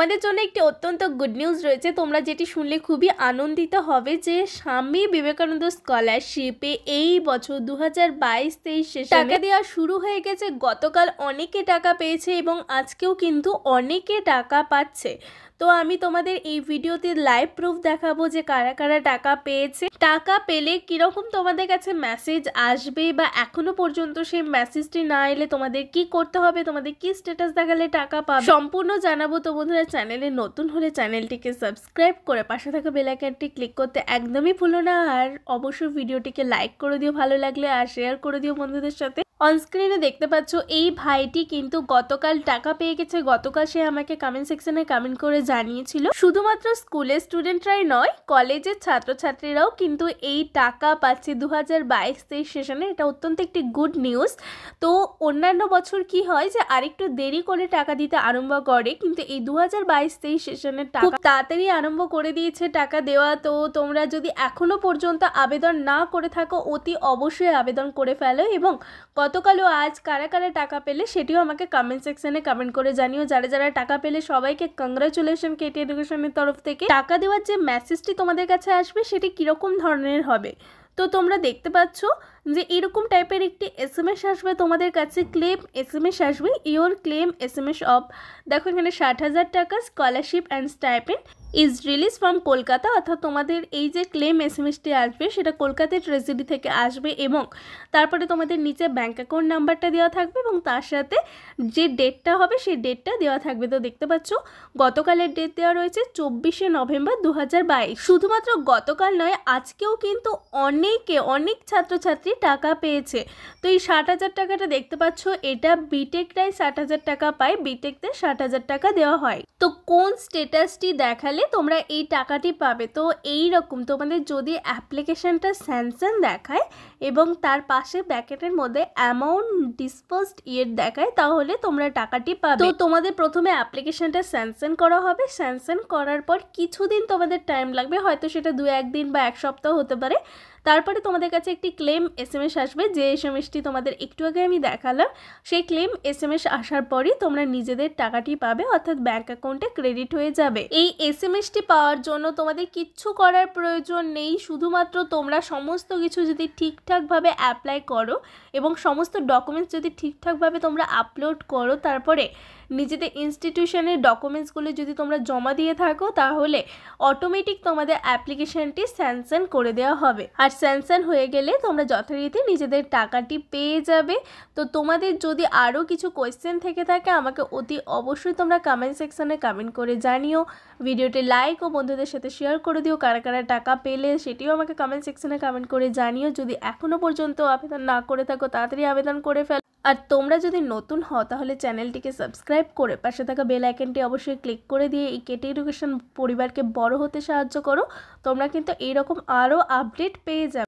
তোমাদের জন্য একটি অত্যন্ত গুড নিউজ রয়েছে তোমরা যেটি শুনলে খুবই আনন্দিত হবে যে স্বামী বিবেকানন্দ স্কলারশিপে এই বছর দু হাজার বাইশ টাকা দেওয়া শুরু হয়ে গেছে গতকাল অনেকে টাকা পেয়েছে এবং আজকেও কিন্তু অনেকে টাকা পাচ্ছে তো আমি তোমাদের এই ভিডিওতে লাইভ প্রুফ দেখাবো যে কারা কারা টাকা পেয়েছে টাকা পেলে কীরকম তোমাদের কাছে মেসেজ আসবে বা এখনো পর্যন্ত সেই মেসেজটি না এলে তোমাদের কি করতে হবে তোমাদের কি স্ট্যাটাস দেখালে টাকা পাবে সম্পূর্ণ জানাবো তো বন্ধুরা চ্যানেলে নতুন হলে চ্যানেলটিকে সাবস্ক্রাইব করে পাশে থাকা বেলাইকানটি ক্লিক করতে একদমই ভুলো না আর অবশ্যই ভিডিওটিকে লাইক করে দিও ভালো লাগলে আর শেয়ার করে দিও বন্ধুদের সাথে অনস্ক্রিনে দেখতে পাচ্ছ এই ভাইটি কিন্তু গতকাল টাকা পেয়ে গেছে গতকাল সে আমাকে কমেন্ট সেকশনে কমেন্ট করে জানিয়েছিল শুধুমাত্র স্কুলের স্টুডেন্টরাই নয় কলেজের ছাত্রছাত্রীরাও কিন্তু এই টাকা পাচ্ছে দু হাজার বাইশ তেইশ সেশনে এটা অত্যন্ত একটি গুড নিউজ তো অন্যান্য বছর কি হয় যে আরেকটু দেরি করে টাকা দিতে আরম্ভ করে কিন্তু এই দু হাজার বাইশ তেইশ সেশনের টাকা তাড়াতাড়ি আরম্ভ করে দিয়েছে টাকা দেওয়া তো তোমরা যদি এখনও পর্যন্ত আবেদন না করে থাকো অতি অবশ্যই আবেদন করে ফেলো এবং কত গতকাল ও আজ কারা কারা টাকা পেলে সেটিও আমাকে কমেন্ট সেকশনে কমেন্ট করে জানিও যারা যারা টাকা পেলে সবাইকে কংগ্রাচুলেশন কেটি এডুকেশনের তরফ থেকে টাকা দেওয়ার যে মেসেজটি তোমাদের কাছে আসবে সেটি কীরকম ধরনের হবে তো তোমরা দেখতে পাচ্ছ যে এরকম টাইপের একটি এস এম এস আসবে তোমাদের কাছে ক্লেম এস এম এস আসবে your claim S M S of দেখো এখানে ষাট হাজার টাকা scholarship and stipend is release from Kolkata অর্থাৎ তোমাদের এই যে ক্লেম এস এম এসটি আসবে সেটা কলকাতার ট্রেজারি থেকে আসবে এবং তারপরে তোমাদের নিচে ব্যাঙ্ক অ্যাকাউন্ট নাম্বারটা দেওয়া থাকবে এবং তার সাথে যে ডেটটা হবে সেই ডেটটা দেওয়া থাকবে তো দেখতে পাচ্ছ গতকালের ডেট দেওয়া রয়েছে চব্বিশে নভেম্বর দু শুধুমাত্র গতকাল নয় আজকেও কিন্তু অনেকে অনেক ছাত্রছাত্রী টাকা পেয়েছে তো এই ষাট হাজার টাকাটা দেখতে পাচ্ছ এটা বিটেকটাই ষাট হাজার টাকা পায় বিটেকদের ষাট হাজার টাকা দেওয়া হয় তো কোন স্টেটাসটি দেখালে গেলে তোমরা এই টাকাটি পাবে তো এই রকম তোমাদের যদি অ্যাপ্লিকেশানটা স্যামসাং দেখায় এবং তার পাশে প্যাকেটের মধ্যে অ্যামাউন্ট ডিসপোজড ইয়ের দেখায় তাহলে তোমরা টাকাটি পাবে তো তোমাদের প্রথমে অ্যাপ্লিকেশানটা স্যামসাং করা হবে স্যামসাং করার পর কিছুদিন তোমাদের টাইম লাগবে হয়তো সেটা দু একদিন বা এক সপ্তাহ হতে পারে তারপরে তোমাদের কাছে একটি ক্লেম এস এম এস আসবে যে এস এম এসটি তোমাদের একটু আগে আমি দেখালাম সেই ক্লেম এস এম এস আসার পরই তোমরা নিজেদের টাকাটি পাবে অর্থাৎ ব্যাঙ্ক অ্যাকাউন্টে ক্রেডিট হয়ে যাবে এই এস এম এসটি পাওয়ার জন্য তোমাদের কিচ্ছু করার প্রয়োজন নেই শুধুমাত্র তোমরা সমস্ত কিছু যদি ঠিকঠাকভাবে অ্যাপ্লাই করো এবং সমস্ত ডকুমেন্টস যদি ঠিকঠাকভাবে তোমরা আপলোড করো তারপরে নিজেদের ইনস্টিটিউশনের ডকুমেন্টসগুলো যদি তোমরা জমা দিয়ে থাকো তাহলে অটোমেটিক তোমাদের অ্যাপ্লিকেশনটি স্যাংশন করে দেওয়া হবে আর স্যানসান হয়ে গেলে তোমরা যথারীতি নিজেদের টাকাটি পেয়ে যাবে তো তোমাদের যদি আরও কিছু কোয়েশ্চেন থেকে থাকে আমাকে অতি অবশ্যই তোমরা কমেন্ট সেকশানে কমেন্ট করে জানিও ভিডিওটি লাইক ও বন্ধুদের সাথে শেয়ার করে দিও কারা কারা টাকা পেলে সেটিও আমাকে কমেন্ট সেকশানে কমেন্ট করে জানিও যদি এখনও পর্যন্ত আবেদন না করে থাকো তাড়াতাড়ি আবেদন করে ফেলো আর তোমরা যদি নতুন হও তাহলে চ্যানেলটিকে সাবস্ক্রাইব করে পাশে থাকা বেল আইকনটি অবশ্যই ক্লিক করে দিয়ে এই কেটে এডুকেশন পরিবারকে বড় হতে সাহায্য করো তোমরা কিন্তু এইরকম আরও আপডেট পেয়ে যাবে